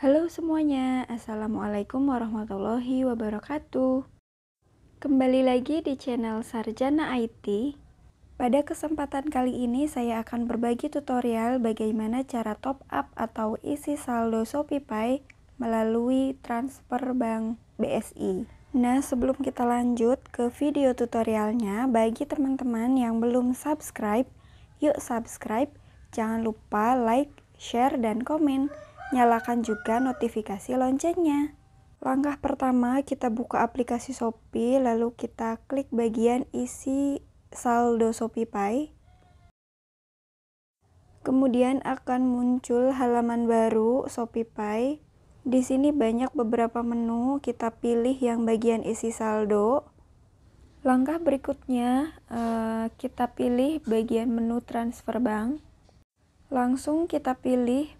Halo semuanya, Assalamualaikum warahmatullahi wabarakatuh. Kembali lagi di channel Sarjana IT. Pada kesempatan kali ini saya akan berbagi tutorial bagaimana cara top up atau isi saldo ShopeePay melalui transfer bank BSI. Nah, sebelum kita lanjut ke video tutorialnya, bagi teman-teman yang belum subscribe, yuk subscribe. Jangan lupa like, share, dan komen Nyalakan juga notifikasi loncengnya. Langkah pertama kita buka aplikasi Shopee lalu kita klik bagian isi saldo Shopee Pay. Kemudian akan muncul halaman baru Shopee Pay. Di sini banyak beberapa menu, kita pilih yang bagian isi saldo. Langkah berikutnya eh, kita pilih bagian menu transfer bank. Langsung kita pilih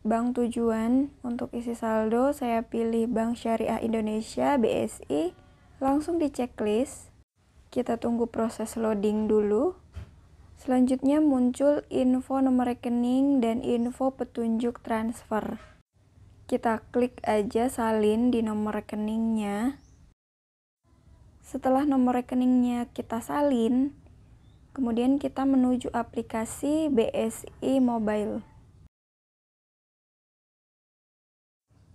bank tujuan untuk isi saldo saya pilih Bank Syariah Indonesia BSI langsung di checklist kita tunggu proses loading dulu selanjutnya muncul info nomor rekening dan info petunjuk transfer kita klik aja salin di nomor rekeningnya setelah nomor rekeningnya kita salin kemudian kita menuju aplikasi BSI Mobile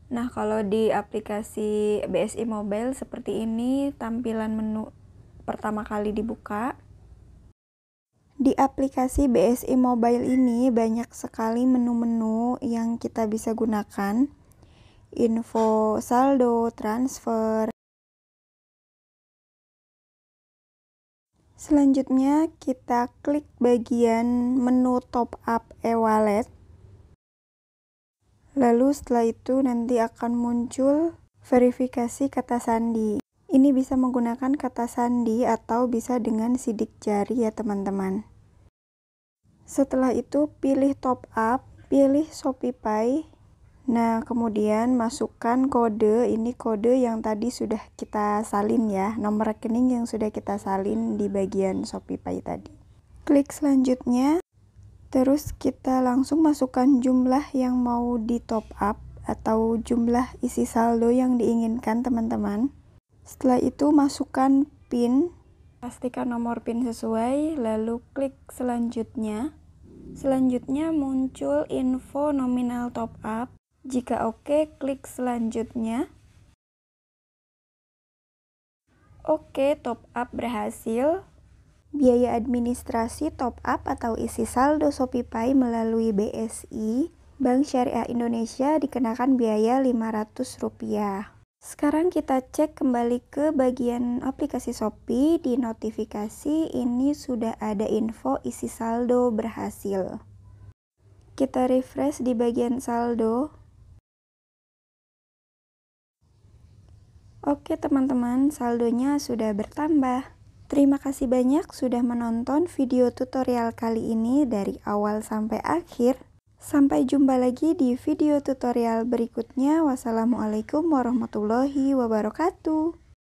Nah, kalau di aplikasi BSI Mobile seperti ini, tampilan menu pertama kali dibuka. Di aplikasi BSI Mobile ini banyak sekali menu-menu yang kita bisa gunakan. Info saldo, transfer. Selanjutnya kita klik bagian menu top up e-wallet. Lalu setelah itu nanti akan muncul verifikasi kata sandi. Ini bisa menggunakan kata sandi atau bisa dengan sidik jari ya teman-teman. Setelah itu pilih top up, pilih Shopeepay. Nah, kemudian masukkan kode, ini kode yang tadi sudah kita salin ya, nomor rekening yang sudah kita salin di bagian Shopeepay tadi. Klik selanjutnya, Terus kita langsung masukkan jumlah yang mau di top up atau jumlah isi saldo yang diinginkan teman-teman. Setelah itu masukkan PIN, pastikan nomor PIN sesuai, lalu klik selanjutnya. Selanjutnya muncul info nominal top up. Jika oke, okay, klik selanjutnya. Oke, okay, top up berhasil biaya administrasi top up atau isi saldo ShopeePay melalui BSI, Bank Syariah Indonesia dikenakan biaya Rp500. Sekarang kita cek kembali ke bagian aplikasi Shopee di notifikasi ini sudah ada info isi saldo berhasil. Kita refresh di bagian saldo. Oke teman-teman, saldonya sudah bertambah. Terima kasih banyak sudah menonton video tutorial kali ini dari awal sampai akhir. Sampai jumpa lagi di video tutorial berikutnya. Wassalamualaikum warahmatullahi wabarakatuh.